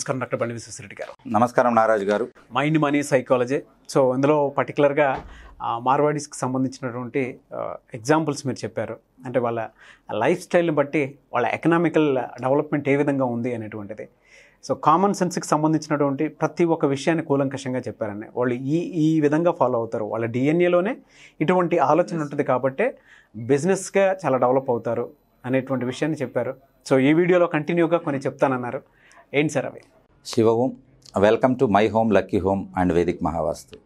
నమస్కారం డాక్టర్ బండి విశ్వశ్రెడ్డి గారు నమస్కారం నారాజు గారు మైండ్ మనీ సైకాలజీ సో ఇందులో పర్టికులర్గా మార్వాడీస్కి సంబంధించినటువంటి ఎగ్జాంపుల్స్ మీరు చెప్పారు అంటే వాళ్ళ లైఫ్ స్టైల్ని బట్టి వాళ్ళ ఎకనామికల్ డెవలప్మెంట్ ఏ విధంగా ఉంది అనేటువంటిది సో కామన్ సెన్స్కి సంబంధించినటువంటి ప్రతి ఒక్క విషయాన్ని కూలంకషంగా చెప్పారని వాళ్ళు ఈ ఈ విధంగా ఫాలో అవుతారు వాళ్ళ డిఎన్ఏలోనే ఇటువంటి ఆలోచన ఉంటుంది కాబట్టి బిజినెస్గా చాలా డెవలప్ అవుతారు అనేటువంటి విషయాన్ని చెప్పారు సో ఈ వీడియోలో కంటిన్యూగా కొన్ని చెప్తానన్నారు ఏంటి సార్ అవి Shivom welcome to my home lucky home and Vedic Mahavastu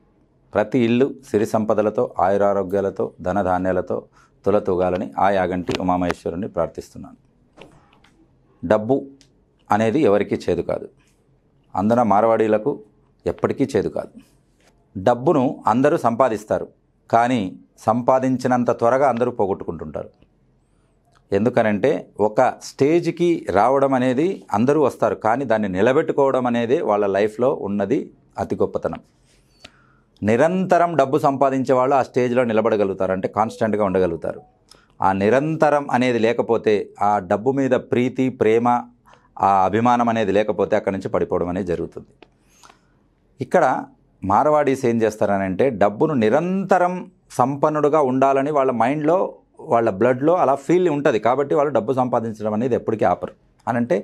ప్రతి ఇల్లు సిరి సంపదలతో ఆయురారోగ్యాలతో ధనధాన్యాలతో తులతూగాలని ఆ యాగంటి ఉమామహేశ్వరుని ప్రార్థిస్తున్నాను డబ్బు అనేది ఎవరికీ చేదు కాదు అందున మార్వాడీలకు ఎప్పటికీ చేదు కాదు డబ్బును అందరూ సంపాదిస్తారు కానీ సంపాదించినంత త్వరగా అందరూ పోగొట్టుకుంటుంటారు ఎందుకనంటే ఒక స్టేజ్కి రావడం అనేది అందరూ వస్తారు కానీ దాన్ని నిలబెట్టుకోవడం అనేది వాళ్ళ లైఫ్లో ఉన్నది అతి గొప్పతనం నిరంతరం డబ్బు సంపాదించే వాళ్ళు ఆ స్టేజ్లో నిలబడగలుగుతారు అంటే కాన్స్టెంట్గా ఉండగలుగుతారు ఆ నిరంతరం అనేది లేకపోతే ఆ డబ్బు మీద ప్రీతి ప్రేమ ఆ అభిమానం అనేది లేకపోతే అక్కడి నుంచి పడిపోవడం అనేది జరుగుతుంది ఇక్కడ మార్వాడీస్ ఏం చేస్తారనంటే డబ్బును నిరంతరం సంపన్నుడుగా ఉండాలని వాళ్ళ మైండ్లో వాళ్ళ బ్లడ్లో అలా ఫీల్ ఉంటుంది కాబట్టి వాళ్ళు డబ్బు సంపాదించడం అనేది ఎప్పటికీ ఆపరు అని అంటే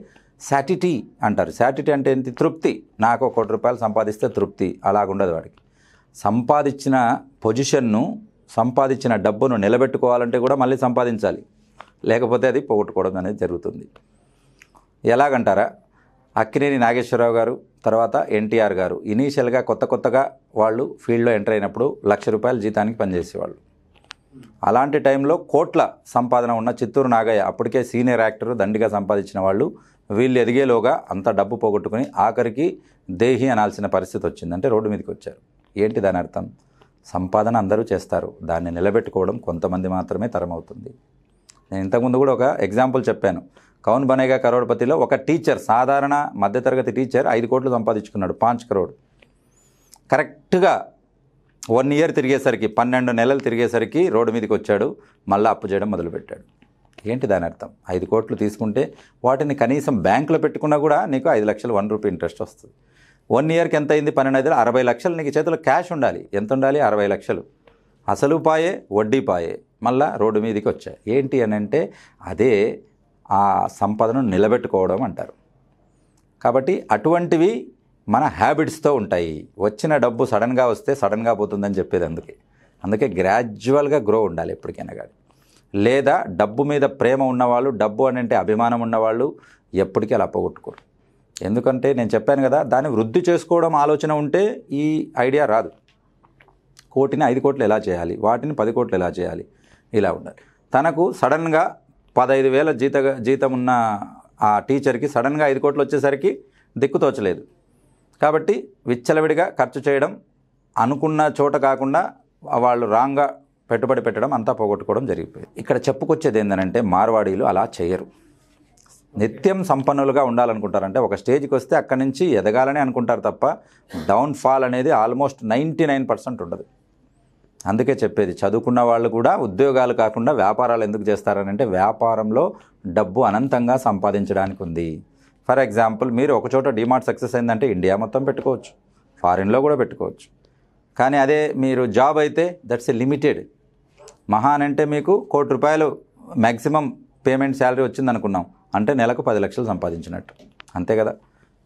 శాటిటీ అంటారు శాటిటీ అంటే ఏంటి తృప్తి నాకు ఒక కోటి రూపాయలు సంపాదిస్తే తృప్తి అలాగుండదు వాడికి సంపాదించిన పొజిషన్ను సంపాదించిన డబ్బును నిలబెట్టుకోవాలంటే కూడా మళ్ళీ సంపాదించాలి లేకపోతే అది పోగొట్టుకోవడం అనేది జరుగుతుంది ఎలాగంటారా అక్కినేని నాగేశ్వరరావు గారు తర్వాత ఎన్టీఆర్ గారు ఇనీషియల్గా కొత్త కొత్తగా వాళ్ళు ఫీల్డ్లో ఎంటర్ అయినప్పుడు లక్ష రూపాయల జీతానికి పనిచేసేవాళ్ళు అలాంటి టైంలో కోట్ల సంపాదన ఉన్న చిత్తూరు నాగయ్య అప్పటికే సీనియర్ యాక్టర్ దండిగా సంపాదించిన వాళ్ళు వీళ్ళు ఎదిగేలోగా అంత డబ్బు పోగొట్టుకుని ఆఖరికి దేహి అనాల్సిన పరిస్థితి వచ్చింది అంటే రోడ్డు మీదకి వచ్చారు ఏంటి దాని అర్థం సంపాదన అందరూ చేస్తారు దాన్ని నిలబెట్టుకోవడం కొంతమంది మాత్రమే తరమవుతుంది నేను ఇంతకుముందు కూడా ఒక ఎగ్జాంపుల్ చెప్పాను కౌన్ బనేగా కరోడ్పతిలో ఒక టీచర్ సాధారణ మధ్యతరగతి టీచర్ ఐదు కోట్లు సంపాదించుకున్నాడు పాంచ్ కరోడ్ కరెక్ట్గా వన్ ఇయర్ తిరిగేసరికి పన్నెండు నెలలు తిరిగేసరికి రోడ్డు మీదకి వచ్చాడు మళ్ళీ అప్పు చేయడం మొదలుపెట్టాడు ఏంటి దాని అర్థం ఐదు కోట్లు తీసుకుంటే వాటిని కనీసం బ్యాంకులో పెట్టుకున్నా కూడా నీకు ఐదు లక్షలు వన్ రూపీ ఇంట్రెస్ట్ వస్తుంది వన్ ఇయర్కి ఎంత అయింది పన్నెండు ఐదు అరవై లక్షలు నీకు చేతిలో క్యాష్ ఉండాలి ఎంత ఉండాలి అరవై లక్షలు అసలు పాయే వడ్డీ పాయే మళ్ళా రోడ్డు మీదకి వచ్చాయి ఏంటి అని అంటే అదే ఆ సంపదను నిలబెట్టుకోవడం అంటారు కాబట్టి అటువంటివి మన హ్యాబిట్స్తో ఉంటాయి వచ్చిన డబ్బు సడన్గా వస్తే సడన్గా పోతుందని చెప్పేది అందుకే అందుకే గ్రాడ్యువల్గా గ్రో ఉండాలి ఎప్పటికైనా కానీ లేదా డబ్బు మీద ప్రేమ ఉన్నవాళ్ళు డబ్బు అని అంటే అభిమానం ఉన్నవాళ్ళు ఎప్పటికీ అలా పోగొట్టుకోరు ఎందుకంటే నేను చెప్పాను కదా దాన్ని వృద్ధి చేసుకోవడం ఆలోచన ఉంటే ఈ ఐడియా రాదు కోటిని ఐదు కోట్లు ఎలా చేయాలి వాటిని పది కోట్లు ఎలా చేయాలి ఇలా ఉండాలి తనకు సడన్గా పదహైదు వేల జీత జీతం ఉన్న ఆ టీచర్కి సడన్గా ఐదు కోట్లు వచ్చేసరికి దిక్కుతోచలేదు కాబట్టి విచ్చలవిడిగా ఖర్చు చేయడం అనుకున్న చోట కాకుండా వాళ్ళు రాంగ్గా పెట్టుబడి పెట్టడం అంతా పోగొట్టుకోవడం జరిగిపోయింది ఇక్కడ చెప్పుకొచ్చేది ఏంటంటే మార్వాడీలు అలా చేయరు నిత్యం సంపన్నులుగా ఉండాలనుకుంటారంటే ఒక స్టేజ్కి వస్తే అక్కడి నుంచి ఎదగాలని అనుకుంటారు తప్ప డౌన్ఫాల్ అనేది ఆల్మోస్ట్ నైంటీ నైన్ పర్సెంట్ ఉండదు అందుకే చెప్పేది చదువుకున్న వాళ్ళు కూడా ఉద్యోగాలు కాకుండా వ్యాపారాలు ఎందుకు చేస్తారనంటే వ్యాపారంలో డబ్బు అనంతంగా సంపాదించడానికి ఉంది ఫర్ ఎగ్జాంపుల్ మీరు ఒక చోట డిమార్ట్ సక్సెస్ అయిందంటే ఇండియా మొత్తం పెట్టుకోవచ్చు ఫారిన్లో కూడా పెట్టుకోవచ్చు కానీ అదే మీరు జాబ్ అయితే దట్స్ ఏ లిమిటెడ్ మహాన్ అంటే మీకు కోటి రూపాయలు మ్యాక్సిమం పేమెంట్ శాలరీ వచ్చింది అనుకున్నాం అంటే నెలకు పది లక్షలు సంపాదించినట్టు అంతే కదా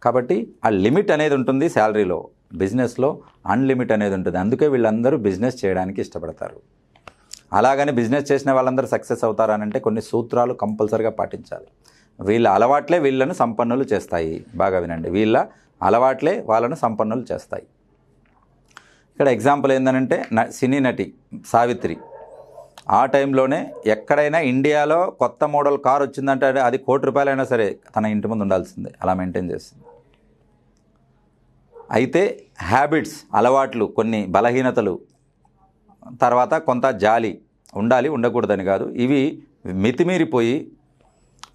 కాబట్టి ఆ లిమిట్ అనేది ఉంటుంది శాలరీలో బిజినెస్లో అన్లిమిట్ అనేది ఉంటుంది అందుకే వీళ్ళందరూ బిజినెస్ చేయడానికి ఇష్టపడతారు అలాగని బిజినెస్ చేసిన వాళ్ళందరూ సక్సెస్ అంటే కొన్ని సూత్రాలు కంపల్సరిగా పాటించాలి వీళ్ళ అలవాట్లే వీళ్ళను సంపన్నులు చేస్తాయి బాగా వినండి వీళ్ళ అలవాట్లే వాళ్ళను సంపన్నులు చేస్తాయి ఇక్కడ ఎగ్జాంపుల్ ఏంటంటే సినీ నటి సావిత్రి ఆ టైంలోనే ఎక్కడైనా ఇండియాలో కొత్త మోడల్ కార్ వచ్చిందంటే అది కోటి రూపాయలైనా సరే తన ఇంటి ముందు ఉండాల్సిందే అలా మెయింటైన్ చేస్తుంది అయితే హ్యాబిట్స్ అలవాట్లు కొన్ని బలహీనతలు తర్వాత కొంత జాలి ఉండాలి ఉండకూడదని కాదు ఇవి మితిమీరిపోయి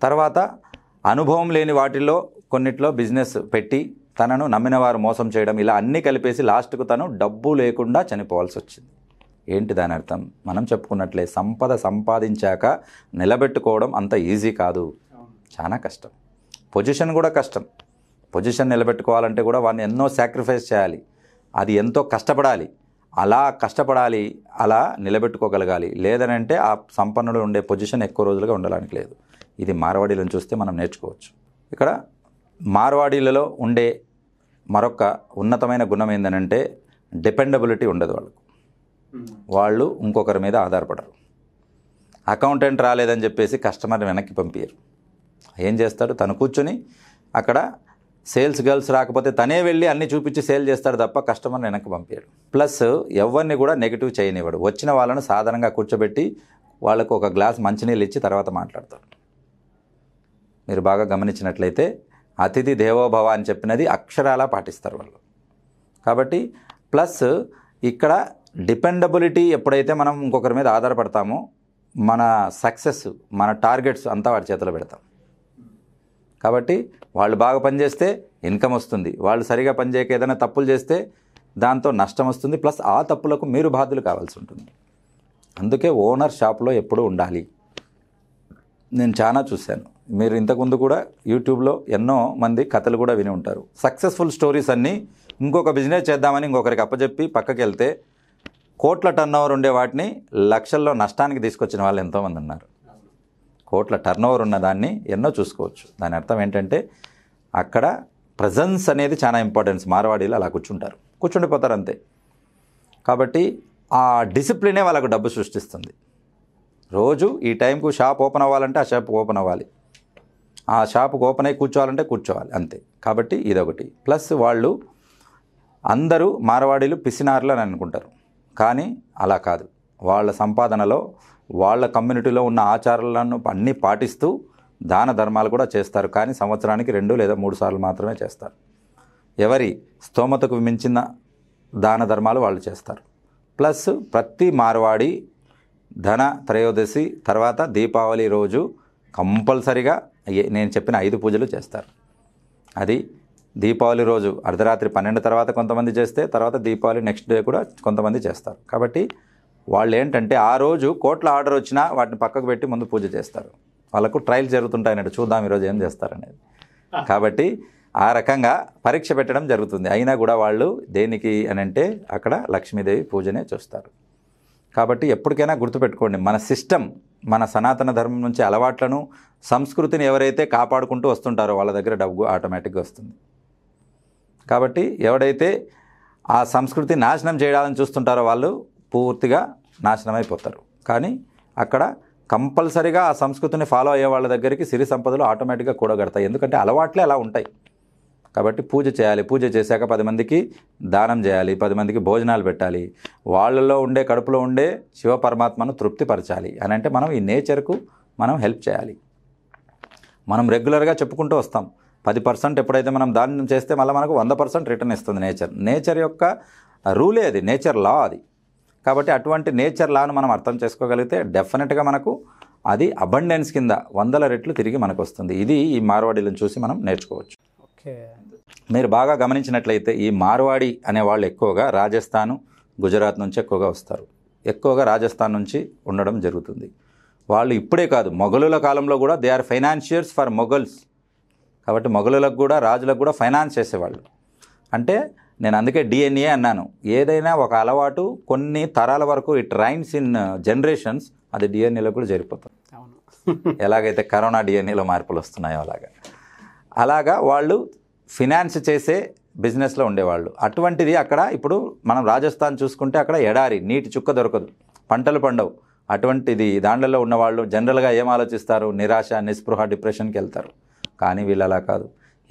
తర్వాత అనుభవం లేని వాటిల్లో కొన్నిట్లో బిజినెస్ పెట్టి తనను నమ్మిన వారు మోసం చేయడం ఇలా అన్నీ కలిపేసి లాస్ట్కు తను డబ్బు లేకుండా చనిపోవాల్సి వచ్చింది ఏంటి దాని అర్థం మనం చెప్పుకున్నట్లే సంపద సంపాదించాక నిలబెట్టుకోవడం అంత ఈజీ కాదు చాలా కష్టం పొజిషన్ కూడా కష్టం పొజిషన్ నిలబెట్టుకోవాలంటే కూడా వాడిని ఎన్నో సాక్రిఫైస్ చేయాలి అది ఎంతో కష్టపడాలి అలా కష్టపడాలి అలా నిలబెట్టుకోగలగాలి లేదనంటే ఆ సంపన్నుడు ఉండే పొజిషన్ ఎక్కువ రోజులుగా ఉండడానికి లేదు ఇది మార్వాడీలను చూస్తే మనం నేర్చుకోవచ్చు ఇక్కడ మార్వాడీలలో ఉండే మరొక ఉన్నతమైన గుణం ఏంటంటే డిపెండబిలిటీ ఉండదు వాళ్ళకు hmm. వాళ్ళు ఇంకొకరి మీద ఆధారపడరు అకౌంటెంట్ రాలేదని చెప్పేసి కస్టమర్ వెనక్కి పంపించరు ఏం చేస్తాడు తను కూర్చొని అక్కడ సేల్స్ గర్ల్స్ రాకపోతే తనే వెళ్ళి అన్ని చూపించి సేల్ చేస్తాడు తప్ప కస్టమర్ని వెనక్కి పంపించాడు ప్లస్ ఎవరిని కూడా నెగిటివ్ చేయనివ్వడు వచ్చిన వాళ్ళను సాధారణంగా కూర్చోబెట్టి వాళ్ళకు ఒక గ్లాస్ మంచినీళ్ళు ఇచ్చి తర్వాత మాట్లాడతాడు మీరు బాగా గమనించినట్లయితే అతిథి దేవోభవ అని చెప్పినది అక్షరాలా పాటిస్తారు వాళ్ళు కాబట్టి ప్లస్ ఇక్కడ డిపెండబిలిటీ ఎప్పుడైతే మనం ఇంకొకరి మీద ఆధారపడతామో మన సక్సెస్ మన టార్గెట్స్ అంతా వాడి చేతిలో పెడతాం కాబట్టి వాళ్ళు బాగా పనిచేస్తే ఇన్కమ్ వస్తుంది వాళ్ళు సరిగా పనిచేయక ఏదైనా తప్పులు చేస్తే దాంతో నష్టం వస్తుంది ప్లస్ ఆ తప్పులకు మీరు బాధ్యులు కావాల్సి ఉంటుంది అందుకే ఓనర్ షాప్లో ఎప్పుడూ ఉండాలి నేను చాలా చూశాను మీరు ఇంతకుముందు కూడా యూట్యూబ్లో ఎన్నో మంది కథలు కూడా విని ఉంటారు సక్సెస్ఫుల్ స్టోరీస్ అన్నీ ఇంకొక బిజినెస్ చేద్దామని ఇంకొకరికి అప్పచెప్పి పక్కకి వెళ్తే కోట్ల టర్న్ ఓవర్ ఉండే వాటిని లక్షల్లో నష్టానికి తీసుకొచ్చిన వాళ్ళు ఎంతోమంది ఉన్నారు కోట్ల టర్న్ ఓవర్ ఉన్న దాన్ని ఎన్నో చూసుకోవచ్చు దాని అర్థం ఏంటంటే అక్కడ ప్రజెన్స్ అనేది చాలా ఇంపార్టెన్స్ మార్వాడీలు అలా కూర్చుంటారు కూర్చుండిపోతారు అంతే కాబట్టి ఆ డిసిప్లినే వాళ్ళకు డబ్బు సృష్టిస్తుంది రోజు ఈ టైంకు షాప్ ఓపెన్ అవ్వాలంటే ఆ షాప్ ఓపెన్ అవ్వాలి ఆ షాపుకు ఓపెన్ అయ్యి కూర్చోవాలంటే కూర్చోవాలి అంతే కాబట్టి ఇదొకటి ప్లస్ వాళ్ళు అందరూ మార్వాడీలు పిసినారులు అని అనుకుంటారు కానీ అలా కాదు వాళ్ళ సంపాదనలో వాళ్ళ కమ్యూనిటీలో ఉన్న ఆచారాలను అన్నీ పాటిస్తూ దాన ధర్మాలు కూడా చేస్తారు కానీ సంవత్సరానికి రెండు లేదా మూడు సార్లు మాత్రమే చేస్తారు ఎవరి స్తోమతకు మించిన దాన ధర్మాలు వాళ్ళు చేస్తారు ప్లస్ ప్రతి మారవాడి ధన త్రయోదశి తర్వాత దీపావళి రోజు కంపల్సరిగా నేను చెప్పిన ఐదు పూజలు చేస్తారు అది దీపావళి రోజు అర్ధరాత్రి పన్నెండు తర్వాత కొంతమంది చేస్తే తర్వాత దీపావళి నెక్స్ట్ డే కూడా కొంతమంది చేస్తారు కాబట్టి వాళ్ళు ఏంటంటే ఆ రోజు కోట్ల ఆర్డర్ వచ్చినా వాటిని పక్కకు పెట్టి ముందు పూజ చేస్తారు వాళ్ళకు ట్రయల్ జరుగుతుంటాయన్నట్టు చూద్దాం ఈరోజు ఏం చేస్తారనేది కాబట్టి ఆ రకంగా పరీక్ష పెట్టడం జరుగుతుంది అయినా కూడా వాళ్ళు దేనికి అని అంటే అక్కడ లక్ష్మీదేవి పూజనే చూస్తారు కాబట్టి ఎప్పటికైనా గుర్తుపెట్టుకోండి మన సిస్టమ్ మన సనాతన ధర్మం నుంచి అలవాట్లను సంస్కృతిని ఎవరైతే కాపాడుకుంటూ వస్తుంటారో వాళ్ళ దగ్గర డబ్బు ఆటోమేటిక్గా వస్తుంది కాబట్టి ఎవడైతే ఆ సంస్కృతి నాశనం చేయాలని చూస్తుంటారో వాళ్ళు పూర్తిగా నాశనం అయిపోతారు కానీ అక్కడ కంపల్సరిగా ఆ సంస్కృతిని ఫాలో అయ్యే వాళ్ళ దగ్గరికి సిరి సంపదలు ఆటోమేటిక్గా కూడగడతాయి ఎందుకంటే అలవాట్లే అలా ఉంటాయి కాబట్టి పూజ చేయాలి పూజ చేశాక పది మందికి దానం చేయాలి పది మందికి భోజనాలు పెట్టాలి వాళ్ళలో ఉండే కడుపులో ఉండే శివ పరమాత్మను తృప్తిపరచాలి అని అంటే మనం ఈ నేచర్కు మనం హెల్ప్ చేయాలి మనం రెగ్యులర్గా చెప్పుకుంటూ వస్తాం పది పర్సెంట్ ఎప్పుడైతే మనం దానం చేస్తే మళ్ళీ మనకు వంద పర్సెంట్ రిటర్న్ ఇస్తుంది నేచర్ నేచర్ యొక్క రూలే అది నేచర్ లా అది కాబట్టి అటువంటి నేచర్ లాను మనం అర్థం చేసుకోగలిగితే డెఫినెట్గా మనకు అది అబండెన్స్ కింద వందల రెట్లు తిరిగి మనకు వస్తుంది ఇది ఈ మార్వాడీలను చూసి మనం నేర్చుకోవచ్చు ఓకే మీరు బాగా గమనించినట్లయితే ఈ మార్వాడి అనే వాళ్ళు ఎక్కువగా రాజస్థాన్ గుజరాత్ నుంచి ఎక్కువగా వస్తారు ఎక్కువగా రాజస్థాన్ నుంచి ఉండడం జరుగుతుంది వాళ్ళు ఇప్పుడే కాదు మొఘలుల కాలంలో కూడా they are financiers for Mughals కాబట్టి మొఘలులకు కూడా రాజులకు కూడా ఫైనాన్స్ చేసేవాళ్ళు అంటే నేను అందుకే డిఎన్ఏ అన్నాను ఏదైనా ఒక అలవాటు కొన్ని తరాల వరకు ఇట్ రైన్స్ ఇన్ జనరేషన్స్ అది డిఎన్ఏలో కూడా జరిగిపోతుంది ఎలాగైతే కరోనా డిఎన్ఏలో మార్పులు వస్తున్నాయో అలాగా అలాగా వాళ్ళు ఫినాన్స్ చేసే బిజినెస్లో ఉండేవాళ్ళు అటువంటిది అక్కడ ఇప్పుడు మనం రాజస్థాన్ చూసుకుంటే అక్కడ ఎడారి నీటి చుక్క దొరకదు పంటలు పండవు అటువంటిది దాండ్లలో ఉన్నవాళ్ళు జనరల్గా ఏం ఆలోచిస్తారు నిరాశ నిస్పృహ డిప్రెషన్కి వెళ్తారు కానీ వీళ్ళు అలా కాదు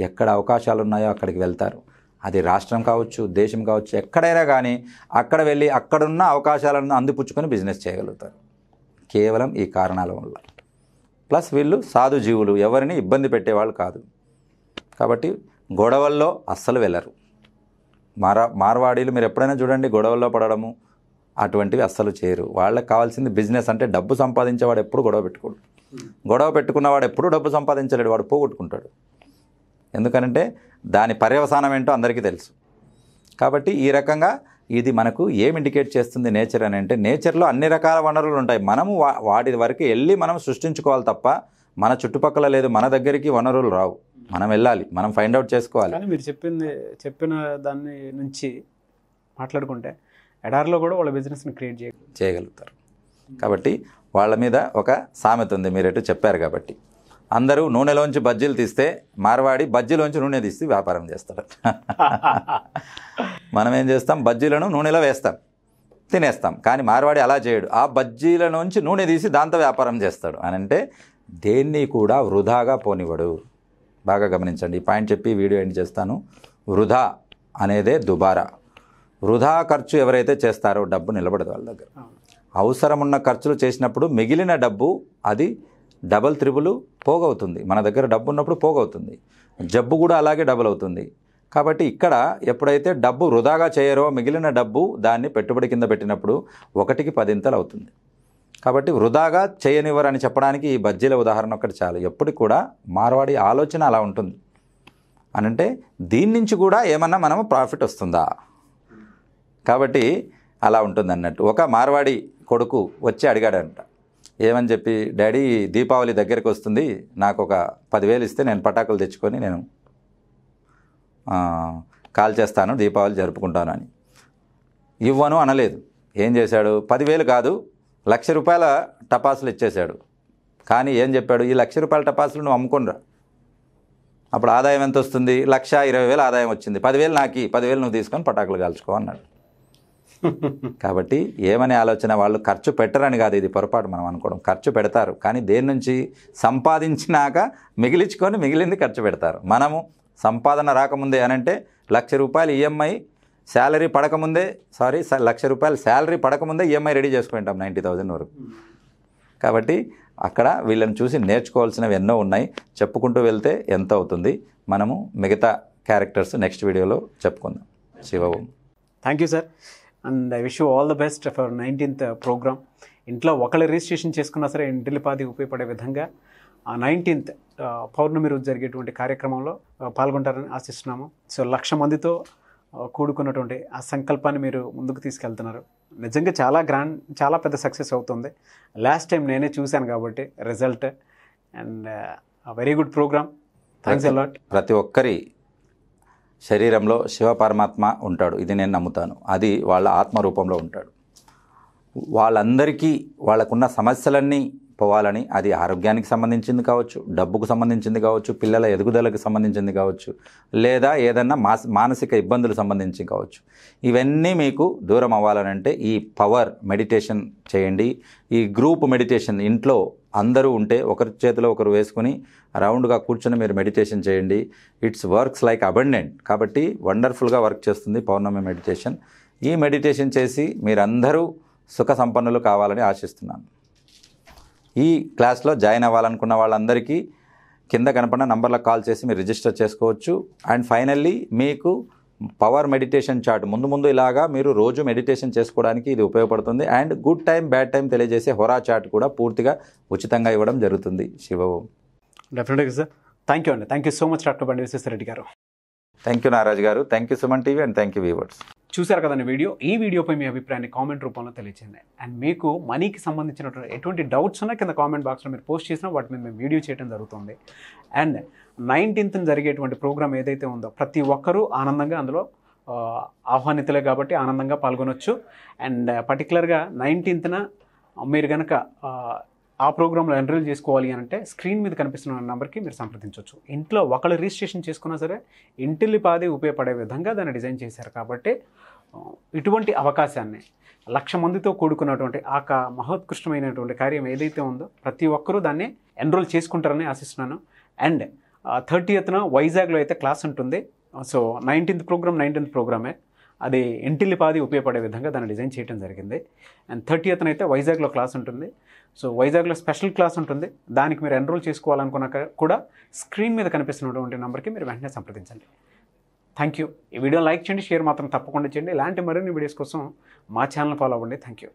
ఎక్కడ అవకాశాలు ఉన్నాయో అక్కడికి వెళ్తారు అది రాష్ట్రం కావచ్చు దేశం కావచ్చు ఎక్కడైనా కానీ అక్కడ వెళ్ళి అక్కడున్న అవకాశాలను అందిపుచ్చుకొని బిజినెస్ చేయగలుగుతారు కేవలం ఈ కారణాల వల్ల ప్లస్ వీళ్ళు సాధు జీవులు ఎవరిని ఇబ్బంది పెట్టేవాళ్ళు కాదు కాబట్టి గొడవల్లో అస్సలు వెళ్ళరు మార మార్వాడీలు మీరు ఎప్పుడైనా చూడండి గొడవల్లో పడడము అటువంటివి అస్సలు చేయరు వాళ్ళకి కావాల్సింది బిజినెస్ అంటే డబ్బు సంపాదించేవాడు ఎప్పుడు గొడవ పెట్టుకోడు గొడవ పెట్టుకున్నవాడు ఎప్పుడు డబ్బు సంపాదించలేడు వాడు పోగొట్టుకుంటాడు ఎందుకనంటే దాని పర్యవసానం ఏంటో అందరికీ తెలుసు కాబట్టి ఈ రకంగా ఇది మనకు ఏం ఇండికేట్ చేస్తుంది నేచర్ అని అంటే నేచర్లో అన్ని రకాల వనరులు ఉంటాయి మనము వాటి వరకు వెళ్ళి మనం సృష్టించుకోవాలి తప్ప మన చుట్టుపక్కల లేదు మన దగ్గరికి వనరులు రావు మనం వెళ్ళాలి మనం ఫైండ్ అవుట్ చేసుకోవాలి కానీ మీరు చెప్పింది చెప్పిన దాన్ని నుంచి మాట్లాడుకుంటే ఎడార్లో కూడా వాళ్ళ బిజినెస్ని క్రియేట్ చేయ చేయగలుగుతారు కాబట్టి వాళ్ళ మీద ఒక సామెత ఉంది మీరు ఎటు చెప్పారు కాబట్టి అందరూ నూనెలోంచి బజ్జీలు తీస్తే మార్వాడి బజ్జీలోంచి నూనె తీస్తే వ్యాపారం చేస్తాడు మనం ఏం చేస్తాం బజ్జీలను నూనెలో వేస్తాం తినేస్తాం కానీ మార్వాడి అలా చేయడు ఆ బజ్జీల నుంచి నూనె తీసి దాంతో వ్యాపారం చేస్తాడు అని అంటే దేన్ని కూడా వృధాగా పోనివ్వడు బాగా గమనించండి ఈ పాయింట్ చెప్పి వీడియో ఎండ్ చేస్తాను వృధా అనేదే దుబారా వృధా ఖర్చు ఎవరైతే చేస్తారో డబ్బు నిలబడదు వాళ్ళ దగ్గర అవసరం ఉన్న ఖర్చులు చేసినప్పుడు మిగిలిన డబ్బు అది డబల్ త్రిబులు పోగవుతుంది మన దగ్గర డబ్బు ఉన్నప్పుడు పోగవుతుంది జబ్బు కూడా అలాగే డబుల్ అవుతుంది కాబట్టి ఇక్కడ ఎప్పుడైతే డబ్బు వృధాగా చేయరో మిగిలిన డబ్బు దాన్ని పెట్టుబడి కింద పెట్టినప్పుడు ఒకటికి పదింతలు అవుతుంది కాబట్టి వృధాగా చేయనివ్వరని చెప్పడానికి ఈ బజ్జీల ఉదాహరణ ఒకటి చాలు ఎప్పుడు కూడా మార్వాడి ఆలోచన అలా ఉంటుంది అనంటే దీని నుంచి కూడా ఏమన్నా మనము ప్రాఫిట్ వస్తుందా కాబట్టి అలా ఉంటుంది అన్నట్టు ఒక మార్వాడి కొడుకు వచ్చి అడిగాడంట ఏమని చెప్పి డాడీ దీపావళి దగ్గరికి వస్తుంది నాకు ఒక పదివేలు ఇస్తే నేను పటాకులు తెచ్చుకొని నేను కాల్ చేస్తాను దీపావళి జరుపుకుంటాను అని ఇవ్వను అనలేదు ఏం చేశాడు పదివేలు కాదు లక్ష రూపాయల టపాసులు ఇచ్చేశాడు కానీ ఏం చెప్పాడు ఈ లక్ష రూపాయల టపాసులు నువ్వు అమ్ముకుండా అప్పుడు ఆదాయం ఎంత వస్తుంది లక్ష ఇరవై వేలు ఆదాయం వచ్చింది పదివేలు నాకు పదివేలు నువ్వు తీసుకొని పటాకులు కాల్చుకో అన్నాడు కాబట్టి ఏమని ఆలోచన వాళ్ళు ఖర్చు పెట్టరని కాదు ఇది పొరపాటు మనం అనుకోవడం ఖర్చు పెడతారు కానీ దేని నుంచి సంపాదించినాక మిగిలించుకొని మిగిలింది ఖర్చు పెడతారు మనము సంపాదన రాకముందే అనంటే లక్ష రూపాయలు ఈఎంఐ శాలరీ పడకముందే సారీ లక్ష రూపాయలు శాలరీ పడకముందే ఈఎంఐ e రెడీ చేసుకుంటాం నైంటీ థౌజండ్ వరకు కాబట్టి అక్కడ వీళ్ళని చూసి నేర్చుకోవాల్సినవి ఎన్నో ఉన్నాయి చెప్పుకుంటూ వెళ్తే ఎంత అవుతుంది మనము మిగతా క్యారెక్టర్స్ నెక్స్ట్ వీడియోలో చెప్పుకుందాం Shivababu thank you sir and I wish you all the best for nineteenth programme ఇంట్లో ఒకళ్ళు రిజిస్ట్రేషన్ చేసుకున్నా సరే ఇంటిలిపాది ఉపయోగపడే విధంగా ఆ నైన్టీన్త్ పౌర్ణమి రోజు జరిగేటువంటి కార్యక్రమంలో పాల్గొంటారని ఆశిస్తున్నాము సో లక్ష మందితో కూడుకున్నటువంటి ఆ సంకల్పాన్ని మీరు ముందుకు తీసుకెళ్తున్నారు నిజంగా చాలా గ్రాండ్ చాలా పెద్ద సక్సెస్ అవుతుంది లాస్ట్ టైం నేనే చూశాను కాబట్టి result and very good programme thanks a lot ప్రతి ఒక్కరి శరీరంలో శివ పరమాత్మ ఉంటాడు ఇది నేను నమ్ముతాను అది వాళ్ళ ఆత్మ రూపంలో ఉంటాడు వాళ్ళందరికీ వాళ్ళకున్న సమస్యలన్నీ పోవాలని అది ఆరోగ్యానికి సంబంధించింది కావచ్చు డబ్బుకు సంబంధించింది కావచ్చు పిల్లల ఎదుగుదలకు సంబంధించింది కావచ్చు లేదా ఏదన్నా మాస్ మానసిక ఇబ్బందులు సంబంధించి కావచ్చు ఇవన్నీ మీకు దూరం అవ్వాలనంటే ఈ పవర్ మెడిటేషన్ చేయండి ఈ గ్రూప్ మెడిటేషన్ ఇంట్లో అందరూ ఉంటే ఒకరి చేతిలో ఒకరు వేసుకుని రౌండ్గా కూర్చొని మీరు మెడిటేషన్ చేయండి ఇట్స్ వర్క్స్ లైక్ అబండెంట్ కాబట్టి వండర్ఫుల్గా వర్క్ చేస్తుంది పౌర్ణమి మెడిటేషన్ ఈ మెడిటేషన్ చేసి మీరందరూ సుఖ సంపన్నులు కావాలని ఆశిస్తున్నాను ఈ క్లాస్లో జాయిన్ అవ్వాలనుకున్న వాళ్ళందరికీ కింద కనపడిన నంబర్లకు కాల్ చేసి మీరు రిజిస్టర్ చేసుకోవచ్చు అండ్ ఫైనల్లీ మీకు పవర్ మెడిటేషన్ చార్ట్ ముందు ముందు ఇలాగా మీరు రోజు మెడిటేషన్ చేసుకోవడానికి ఇది ఉపయోగపడుతుంది and good time bad time తెలియజేసే హొరా చార్ట్ కూడా పూర్తిగా ఉచితంగా ఇవ్వడం జరుగుతుంది శివ డెఫినెట్గా సార్ థ్యాంక్ యూ అండి thank you so much doctor Bandi Vishweshwara Reddy గారు థ్యాంక్ యూ నారాజ్ గారు thank you Suman TV and thank you viewers చూశారు కదండి వీడియో ఈ వీడియోపై మీ అభిప్రాయాన్ని కామెంట్ రూపంలో తెలియచేయండి అండ్ మీకు మనీకి సంబంధించినటువంటి ఎటువంటి డౌట్స్ ఉన్నా కింద కామెంట్ బాక్స్లో మీరు పోస్ట్ చేసినా వాటి మీద మేము వీడియో చేయడం జరుగుతుంది అండ్ నైన్టీన్త్ జరిగేటువంటి ప్రోగ్రామ్ ఏదైతే ఉందో ప్రతి ఒక్కరూ ఆనందంగా అందులో ఆహ్వానితులే కాబట్టి ఆనందంగా పాల్గొనవచ్చు అండ్ పర్టికులర్గా నైన్టీన్త్న మీరు కనుక ఆ ప్రోగ్రాంలో ఎన్రోల్ చేసుకోవాలి అని అంటే స్క్రీన్ మీద కనిపిస్తున్న నెంబర్కి మీరు సంప్రదించవచ్చు ఇంట్లో ఒకళ్ళు రిజిస్ట్రేషన్ చేసుకున్నా సరే ఇంటిల్లి పాదే ఉపయోగపడే విధంగా దాన్ని డిజైన్ చేశారు కాబట్టి ఇటువంటి అవకాశాన్ని లక్ష మందితో కూడుకున్నటువంటి ఆ మహోత్కృష్టమైనటువంటి కార్యం ఏదైతే ఉందో ప్రతి ఒక్కరూ దాన్ని ఎన్రోల్ చేసుకుంటారని ఆశిస్తున్నాను అండ్ థర్టీ థర్టీయత్న వైజాగ్లో అయితే క్లాస్ ఉంటుంది సో నైన్టీన్త్ ప్రోగ్రామ్ నైన్టీన్త్ ప్రోగ్రామే అది ఇంటిల్లిపాది ఉపయోగపడే విధంగా దాన్ని డిజైన్ చేయడం జరిగింది అండ్ థర్టీ అయితే వైజాగ్లో క్లాస్ ఉంటుంది సో వైజాగ్లో స్పెషల్ క్లాస్ ఉంటుంది దానికి మీరు ఎన్రోల్ చేసుకోవాలనుకున్నాక కూడా స్క్రీన్ మీద కనిపిస్తున్నటువంటి నెంబర్కి మీరు వెంటనే సంప్రదించండి థ్యాంక్ యూ ఈ వీడియో లైక్ చేయండి షేర్ మాత్రం తప్పకుండా చేయండి ఇలాంటి మరిన్ని వీడియోస్ కోసం మా ఛానల్ ఫాలో అవ్వండి థ్యాంక్ యూ